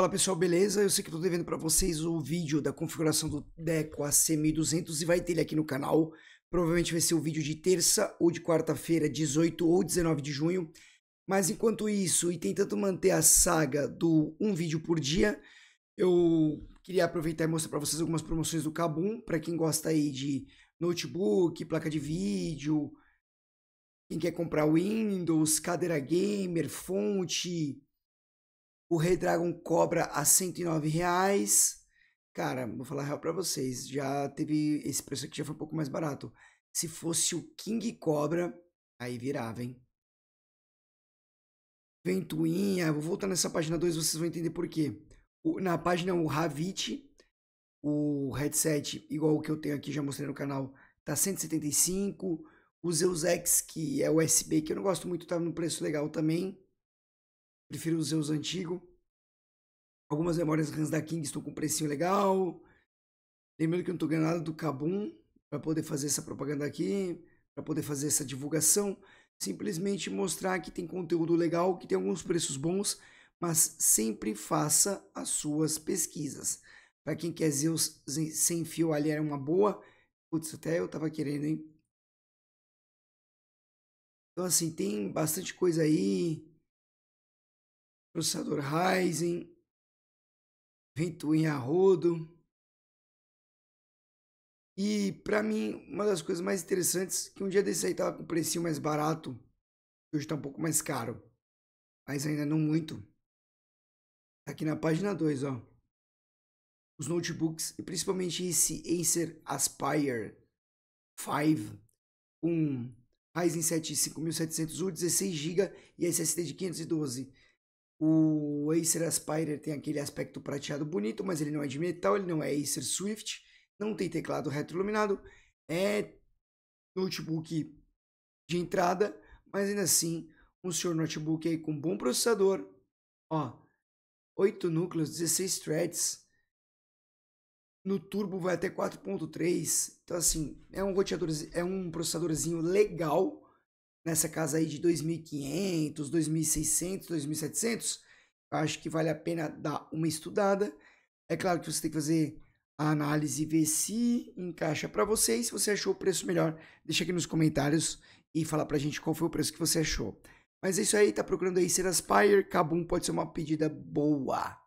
Fala pessoal, beleza? Eu sei que estou devendo para vocês o vídeo da configuração do Deco AC1200 e vai ter ele aqui no canal. Provavelmente vai ser o vídeo de terça ou de quarta-feira, 18 ou 19 de junho. Mas enquanto isso, e tentando manter a saga do um vídeo por dia, eu queria aproveitar e mostrar para vocês algumas promoções do Kabum, para quem gosta aí de notebook, placa de vídeo, quem quer comprar Windows, cadeira gamer, fonte, o Rei Dragon cobra a 109 reais. Cara, vou falar real para vocês. Já teve. Esse preço aqui já foi um pouco mais barato. Se fosse o King Cobra, aí virava, hein? Ventoinha. Vou voltar nessa página 2, vocês vão entender por quê. O, na página o Ravit, o headset, igual o que eu tenho aqui, já mostrei no canal, tá 175. O Zeus X, que é USB, que eu não gosto muito, tá no preço legal também. Prefiro os Zeus antigo. Algumas memórias Hans da King estão com um precinho legal. Lembrando que eu não estou ganhando nada do Kabum para poder fazer essa propaganda aqui, para poder fazer essa divulgação. Simplesmente mostrar que tem conteúdo legal, que tem alguns preços bons, mas sempre faça as suas pesquisas. Para quem quer Zeus sem fio ali era é uma boa. Putz, até eu tava querendo, hein? Então, assim, tem bastante coisa aí processador Ryzen, 21 em arrodo. E para mim, uma das coisas mais interessantes, que um dia desse aí tava com um precinho mais barato, hoje tá um pouco mais caro, mas ainda não muito. Tá aqui na página 2, ó. Os notebooks, e principalmente esse Acer Aspire 5, com um Ryzen 7 5700U, 16GB e SSD de 512 o Acer Aspire tem aquele aspecto prateado bonito, mas ele não é de metal, ele não é Acer Swift, não tem teclado retroiluminado, é notebook de entrada, mas ainda assim um senhor notebook aí com bom processador, ó, 8 núcleos, 16 threads, no turbo vai até 4.3, então assim, é um roteador, é um processadorzinho legal, nessa casa aí de 2.500, 2.600, 2.700, acho que vale a pena dar uma estudada. É claro que você tem que fazer a análise, ver se encaixa para você e se você achou o preço melhor, deixa aqui nos comentários e fala para a gente qual foi o preço que você achou. Mas é isso aí, tá procurando aí ser Aspire, Kabum pode ser uma pedida boa.